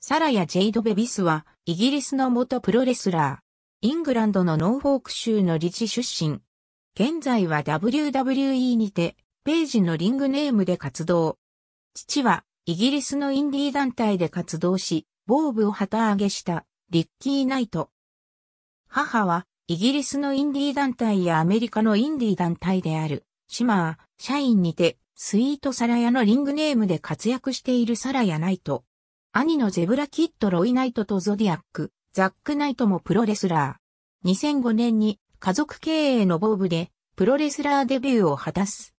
サラやジェイド・ベビスは、イギリスの元プロレスラー。イングランドのノーフォーク州の理事出身。現在は WWE にて、ページのリングネームで活動。父は、イギリスのインディー団体で活動し、防部を旗揚げした、リッキー・ナイト。母は、イギリスのインディー団体やアメリカのインディー団体である、シマー、社員にて、スイートサラヤのリングネームで活躍しているサラヤナイト。兄のゼブラ・キッド・ロイ・ナイトとゾディアック、ザック・ナイトもプロレスラー。2005年に家族経営のボーブでプロレスラーデビューを果たす。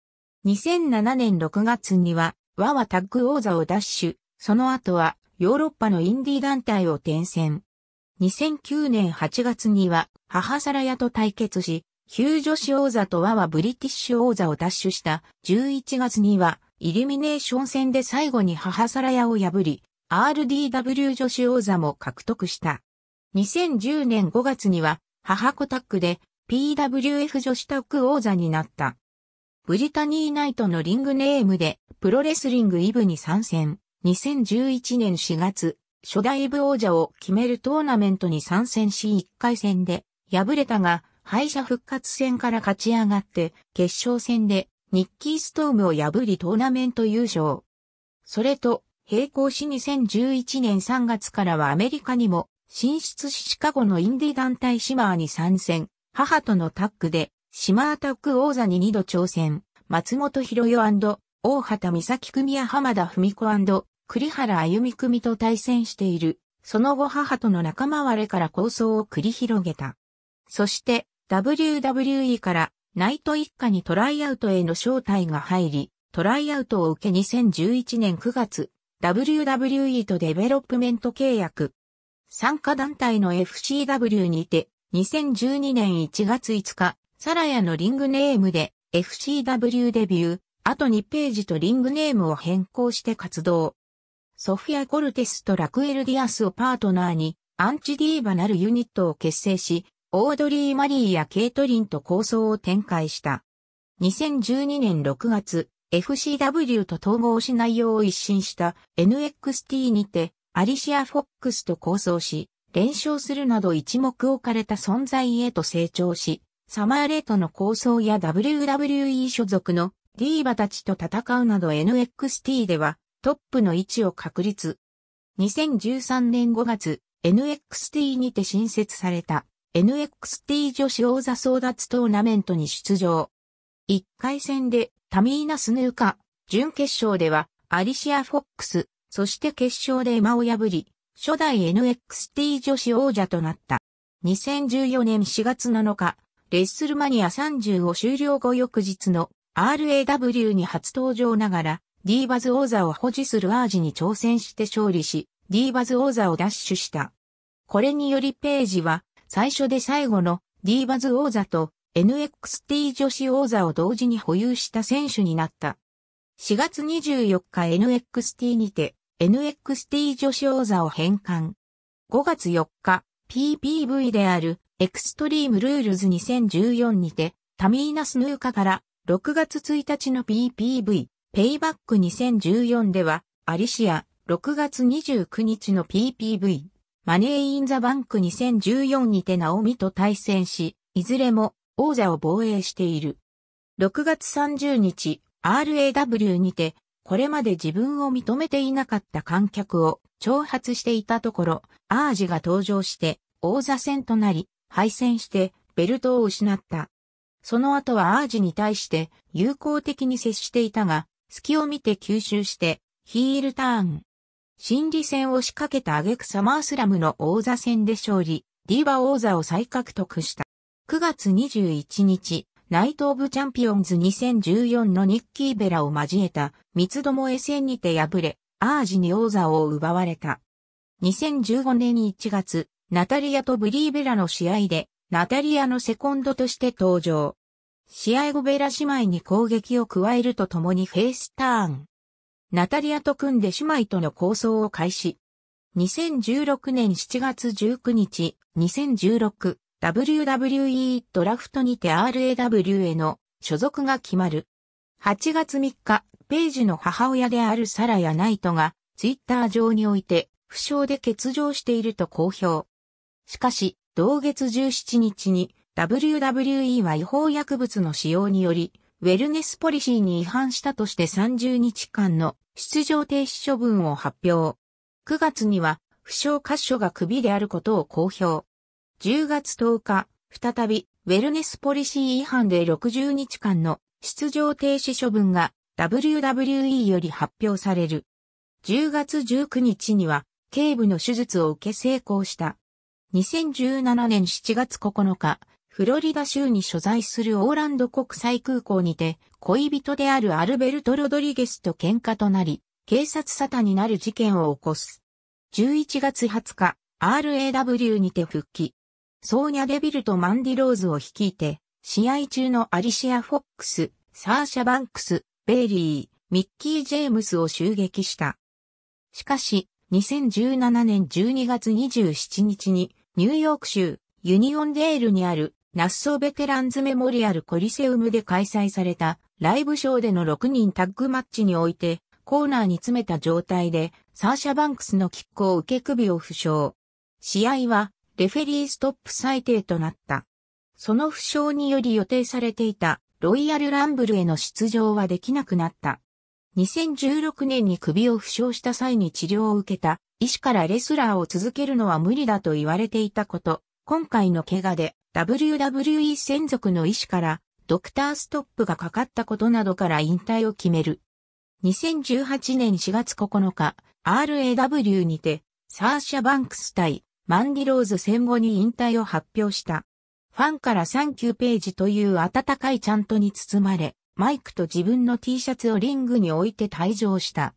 2007年6月には、ワワタッグ王座を奪取、その後はヨーロッパのインディ団体を転戦。2009年8月には母サラヤと対決し、ヒュー女子王座とワワブリティッシュ王座を奪取した11月にはイルミネーション戦で最後に母サラヤを破り、RDW 女子王座も獲得した。2010年5月には母子タッグで PWF 女子タッグ王座になった。ブリタニーナイトのリングネームでプロレスリングイブに参戦。2011年4月、初代イブ王者を決めるトーナメントに参戦し1回戦で敗れたが、敗者復活戦から勝ち上がって決勝戦でニッキーストームを破りトーナメント優勝。それと並行し2011年3月からはアメリカにも進出しシカゴのインディ団体シマーに参戦、母とのタッグでシマータッグ王座に2度挑戦、松本博代大畑美咲組や浜田文子栗原歩美組と対戦している。その後母との仲間割れから構想を繰り広げた。そして WWE からナイト一家にトライアウトへの招待が入り、トライアウトを受け2011年9月、WWE とデベロップメント契約。参加団体の FCW にて、2012年1月5日、サラヤのリングネームで FCW デビュー、あと2ページとリングネームを変更して活動。ソフィア・コルテスとラクエル・ディアスをパートナーに、アンチディーバなるユニットを結成し、オードリー・マリーやケイトリンと構想を展開した。2012年6月、FCW と統合し内容を一新した NXT にて、アリシア・フォックスと構想し、連勝するなど一目置かれた存在へと成長し、サマーレートの構想や WWE 所属のディーバたちと戦うなど NXT ではトップの位置を確立。2013年5月、NXT にて新設された NXT 女子王座争奪トーナメントに出場。1回戦でタミーナ・スヌーカ、準決勝では、アリシア・フォックス、そして決勝で馬を破り、初代 NXT 女子王者となった。2014年4月7日、レッスルマニア35終了後翌日の RAW に初登場ながら、ディーバズ王座を保持するアージに挑戦して勝利し、ディーバズ王座を奪取した。これによりページは、最初で最後のディーバズ王座と NXT 女子王座を同時に保有した選手になった。4月24日 NXT にて NXT 女子王座を返還。5月4日 PPV であるエクストリームルールズ2014にてタミーナスヌーカから6月1日の PPV ペイバック2014ではアリシア6月29日の PPV マネーインザバンク2014にてナオミと対戦し、いずれも王座を防衛している。6月30日、RAW にて、これまで自分を認めていなかった観客を挑発していたところ、アージが登場して、王座戦となり、敗戦してベルトを失った。その後はアージに対して友好的に接していたが、隙を見て吸収してヒールターン。心理戦を仕掛けた挙句サマースラムの王座戦で勝利、ディーバ王座を再獲得した。9月21日、ナイト・オブ・チャンピオンズ2014のニッキー・ベラを交えた三つどもえ戦にて敗れ、アージに王座を奪われた。2015年1月、ナタリアとブリー・ベラの試合で、ナタリアのセコンドとして登場。試合後ベラ姉妹に攻撃を加えるとともにフェイスターン。ナタリアと組んで姉妹との構想を開始。2016年7月19日、2016 WWE ドラフトにて RAW への所属が決まる。8月3日、ペイジの母親であるサラやナイトが、ツイッター上において、負傷で欠場していると公表。しかし、同月17日に、WWE は違法薬物の使用により、ウェルネスポリシーに違反したとして30日間の出場停止処分を発表。9月には、負傷箇所が首であることを公表。10月10日、再び、ウェルネスポリシー違反で60日間の出場停止処分が WWE より発表される。10月19日には、警部の手術を受け成功した。2017年7月9日、フロリダ州に所在するオーランド国際空港にて、恋人であるアルベルト・ロドリゲスと喧嘩となり、警察沙汰になる事件を起こす。11月20日、RAW にて復帰。ソーニャ・デビルとマンディ・ローズを率いて、試合中のアリシア・フォックス、サーシャ・バンクス、ベイリー、ミッキー・ジェームスを襲撃した。しかし、2017年12月27日に、ニューヨーク州、ユニオンデールにある、ナッソベテランズメモリアルコリセウムで開催された、ライブショーでの6人タッグマッチにおいて、コーナーに詰めた状態で、サーシャ・バンクスのキックを受け首を負傷。試合は、レフェリーストップ最低となった。その負傷により予定されていたロイヤルランブルへの出場はできなくなった。2016年に首を負傷した際に治療を受けた医師からレスラーを続けるのは無理だと言われていたこと、今回の怪我で WWE 専属の医師からドクターストップがかかったことなどから引退を決める。2018年4月9日、RAW にてサーシャ・バンクス対マンディローズ戦後に引退を発表した。ファンからサンキューページという温かいちゃんとに包まれ、マイクと自分の T シャツをリングに置いて退場した。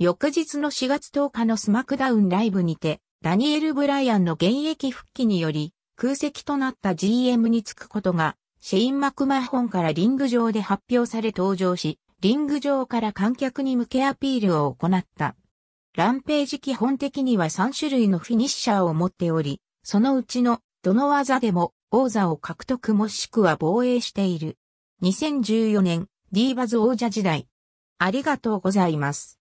翌日の4月10日のスマクダウンライブにて、ダニエル・ブライアンの現役復帰により、空席となった GM に着くことが、シェイン・マクマホンからリング上で発表され登場し、リング上から観客に向けアピールを行った。ランページ基本的には3種類のフィニッシャーを持っており、そのうちのどの技でも王座を獲得もしくは防衛している。2014年、ディーバズ王者時代。ありがとうございます。